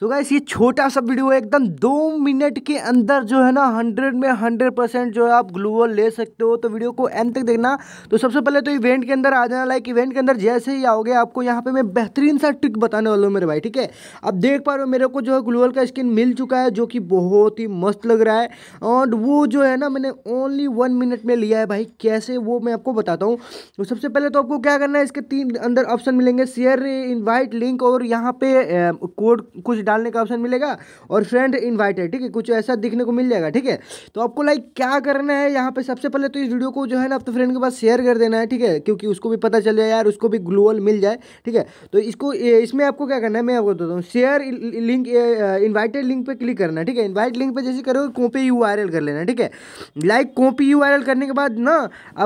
सो so guys ये छोटा सा वीडियो है एकदम दो मिनट के अंदर जो है ना हंड्रेड में हंड्रेड परसेंट जो है आप ग्लूवल ले सकते हो तो वीडियो को एंड तक देखना तो सबसे पहले तो इवेंट के अंदर आ जाना लाइक इवेंट के अंदर जैसे ही आओगे आपको यहाँ पे मैं बेहतरीन सा ट्रिक बताने वाला हूँ मेरे भाई ठीक है आप देख पा रहे हो मेरे को जो है ग्लूवल का स्किन मिल चुका है जो कि बहुत ही मस्त लग रहा है और वो जो है ना मैंने ओनली वन मिनट में लिया है भाई कैसे वो मैं आपको बताता हूँ तो सबसे पहले तो आपको क्या करना है इसके तीन अंदर ऑप्शन मिलेंगे शेयर इन्वाइट लिंक और यहाँ पे कोड कुछ डालने का ऑप्शन मिलेगा और फ्रेंड इन्वाइटेड ठीक है कुछ ऐसा दिखने को मिल जाएगा ठीक है तो आपको लाइक क्या करना है यहाँ पर सबसे पहले तो इस वीडियो को जो है ना अपने फ्रेंड तो के पास शेयर कर देना है ठीक है क्योंकि उसको भी पता चल जाए यार उसको भी ग्लोअल मिल जाए ठीक है तो इसको इसमें आपको क्या करना है मैं आपको बताता हूँ शेयर लिंक इन्वाइटेड लिंक पर क्लिक करना है ठीक है इन्वाइट लिंक पर जैसे करोगे कॉपी यू कर लेना ठीक है लाइक कॉपी यू करने के बाद ना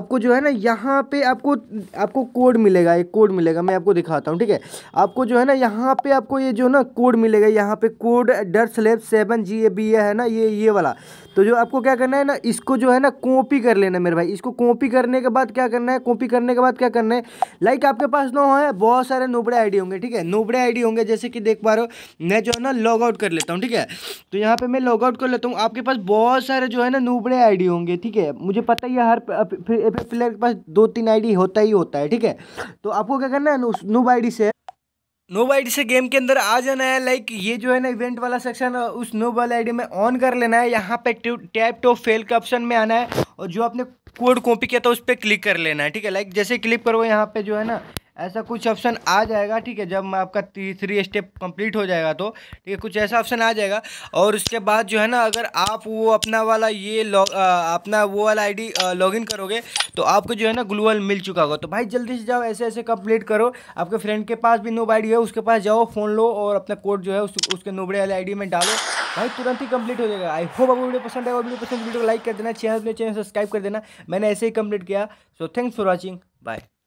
आपको जो है ना यहाँ पे आपको आपको कोड मिलेगा एक कोड मिलेगा मैं आपको दिखाता हूँ ठीक है आपको जो है ना यहाँ पे आपको ये जो ना कोड मिलेगा यहाँ पे कोड डर slab seven G A B A है ना ये ये वाला तो जो आपको क्या करना है ना इसको जो है ना कॉपी कर लेना मेरे भाई इसको कॉपी करने के बाद क्या करना है कॉपी करने के बाद क्या करना है लाइक आपके पास ना हो बहुत सारे नोबड़े आईडी होंगे ठीक है नोबड़े आईडी होंगे जैसे कि देख पा रहे हो मैं जो है ना लॉग आउट कर लेता हूँ ठीक है तो यहाँ पर मैं लॉग आउट कर लेता हूँ आपके पास बहुत सारे जो है ना नोबड़े आई होंगे ठीक है मुझे पता ही है हर प्लेयर के पास दो तीन आई होता ही होता है ठीक है तो आपको क्या करना है नूब आई से नो वाइड से गेम के अंदर आ जाना है लाइक ये जो है ना इवेंट वाला सेक्शन उस नो बॉल आई में ऑन कर लेना है यहाँ पे टैप टू फेल के ऑप्शन में आना है और जो आपने कोड कॉपी किया था उस पर क्लिक कर लेना है ठीक है लाइक जैसे क्लिक करो यहाँ पे जो है ना ऐसा कुछ ऑप्शन आ जाएगा ठीक है जब आपका तीसरी स्टेप कंप्लीट हो जाएगा तो ठीक है कुछ ऐसा ऑप्शन आ जाएगा और उसके बाद जो है ना अगर आप वो अपना वाला ये लॉग अपना वो वाला आईडी लॉगिन करोगे तो आपको जो है ना ग्लूअल मिल चुका होगा तो भाई जल्दी से जाओ ऐसे ऐसे कंप्लीट करो आपके फ्रेंड के पास भी नोब आई है उसके पास जाओ फ़ोन लो और अपना कोड जो है उस, उसके नोबड़े वाले आई में डालो भाई तुरंत ही कंप्लीट हो जाएगा आई होप आपको वीडियो पसंद आएगा वीडियो पसंद वीडियो को लाइक कर देना चैनल चैनल सब्सक्राइब कर देना मैंने ऐसे ही कंप्लीट किया so thanks for watching bye